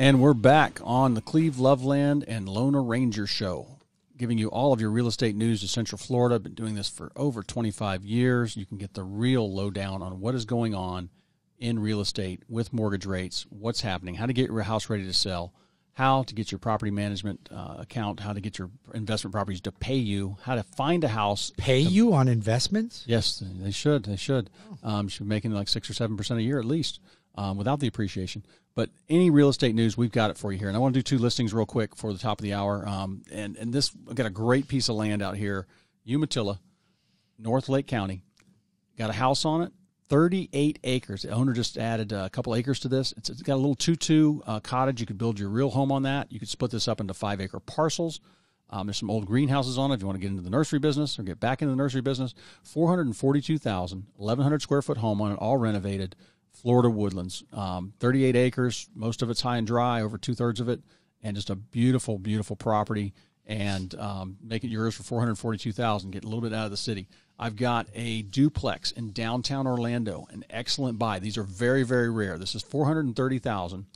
And we're back on the Cleve Loveland and Lona Ranger Show, giving you all of your real estate news to Central Florida. I've been doing this for over 25 years. You can get the real lowdown on what is going on in real estate with mortgage rates, what's happening, how to get your house ready to sell, how to get your property management uh, account, how to get your investment properties to pay you, how to find a house. Pay to, you on investments? Yes, they should. They should. Um, should be making like six or seven percent a year at least um, without the appreciation. But any real estate news, we've got it for you here. And I want to do two listings real quick for the top of the hour. Um, and and this I've got a great piece of land out here, Umatilla, North Lake County. Got a house on it. 38 acres. The owner just added uh, a couple acres to this. it's, it's got a little 2 2 uh, cottage. You could build your real home on that. You could split this up into five acre parcels. Um, there's some old greenhouses on it if you want to get into the nursery business or get back into the nursery business. 442,000, 1,100 square foot home on it, all renovated, Florida woodlands. Um, 38 acres, most of it's high and dry, over two thirds of it, and just a beautiful, beautiful property. And um, make it yours for 442,000. Get a little bit out of the city. I've got a duplex in downtown Orlando, an excellent buy. These are very, very rare. This is 430,000.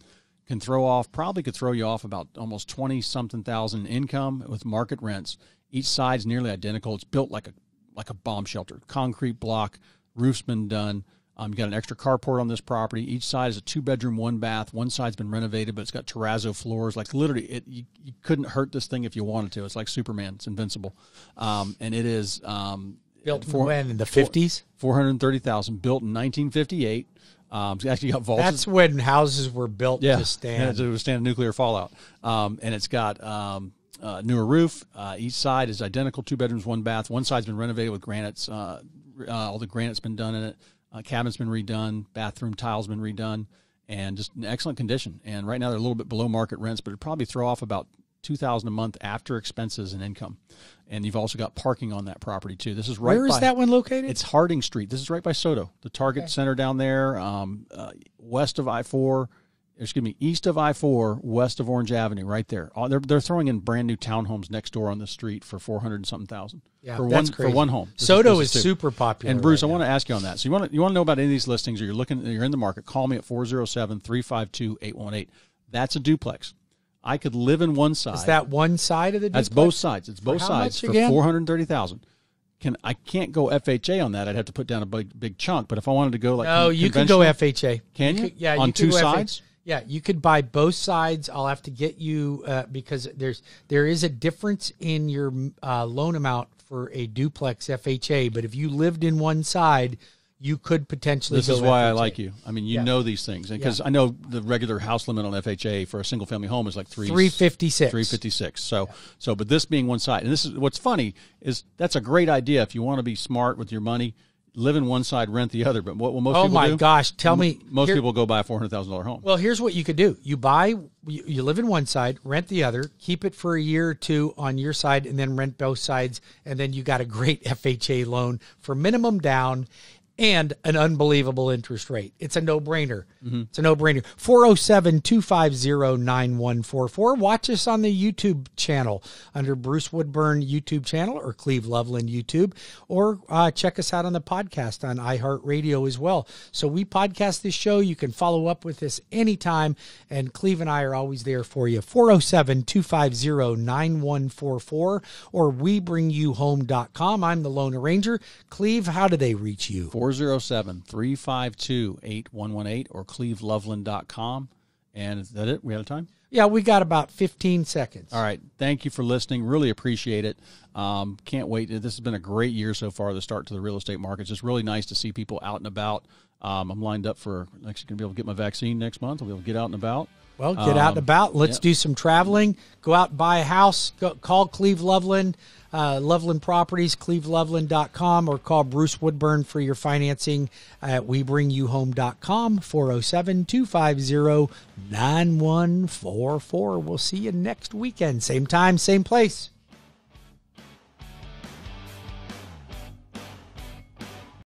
Can throw off, probably could throw you off about almost 20 something thousand income with market rents. Each side's nearly identical. It's built like a like a bomb shelter, concrete block, roof's been done. Um, you got an extra carport on this property. Each side is a two bedroom, one bath. One side's been renovated, but it's got terrazzo floors. Like literally, it you, you couldn't hurt this thing if you wanted to. It's like Superman. It's invincible, um, and it is um, Built four, when in the fifties? Four hundred thirty thousand. Built in nineteen fifty eight. Um, it's actually got vaults. That's when houses were built yeah, to stand. Yeah, to withstand nuclear fallout. Um, and it's got um, uh, newer roof. Uh, each side is identical: two bedrooms, one bath. One side's been renovated with granites. Uh, uh all the granite's been done in it. Uh, cabin's been redone. Bathroom tile's been redone, and just in excellent condition. And right now they're a little bit below market rents, but it'd probably throw off about two thousand a month after expenses and income, and you've also got parking on that property too. This is right. Where is by, that one located? It's Harding Street. This is right by Soto, the Target okay. Center down there, um, uh, west of I four. Excuse me, east of I four, west of Orange Avenue, right there. Oh, they're they're throwing in brand new townhomes next door on the street for four hundred and something thousand. Yeah, for one crazy. for one home. This Soto is, is, super popular. And Bruce, right I want to ask you on that. So you want to you want to know about any of these listings or you're looking you're in the market, call me at 407-352-818. That's a duplex. I could live in one side. Is that one side of the? Duplex? That's both sides. It's both for sides for four hundred thirty thousand. Can I can't go FHA on that? I'd have to put down a big big chunk. But if I wanted to go like oh, no, you can go FHA. Can you? you? yeah, on you two sides. FHA. Yeah, you could buy both sides. I'll have to get you uh, because there's there is a difference in your uh, loan amount for a duplex FHA. But if you lived in one side, you could potentially. This is why FHA. I like you. I mean, you yeah. know these things because yeah. I know the regular house limit on FHA for a single family home is like three three fifty six. Three fifty six. So yeah. so, but this being one side, and this is what's funny is that's a great idea if you want to be smart with your money. Live in one side, rent the other. But what will most oh people my gosh! Tell me, most here, people go buy a four hundred thousand dollar home. Well, here's what you could do: you buy, you, you live in one side, rent the other, keep it for a year or two on your side, and then rent both sides, and then you got a great FHA loan for minimum down, and an unbelievable interest rate. It's a no brainer. Mm-hmm. It's a no brainer. 407 250 9144. Watch us on the YouTube channel under Bruce Woodburn YouTube channel or Cleve Loveland YouTube, or uh, check us out on the podcast on iHeartRadio as well. So we podcast this show. You can follow up with us anytime, and Cleve and I are always there for you. 407 250 9144 or webringyouhome.com. I'm the Lone Ranger. Cleve, how do they reach you? 407 407 352 8118 or cleveloveland.com. And is that it? We out of time? Yeah, we got about 15 seconds. All right. Thank you for listening. Really appreciate it. Um, can't wait. This has been a great year so far, the start to the real estate markets. It's really nice to see people out and about um, I'm lined up for actually going to be able to get my vaccine next month. I'll be able to get out and about. Well, get um, out and um, about. Let's yeah. do some traveling. Go out and buy a house. Go, call Cleve Loveland, uh, Loveland Properties, cleveloveland.com, or call Bruce Woodburn for your financing at webringyouhome.com, 407 250 9144. We'll see you next weekend. Same time, same place.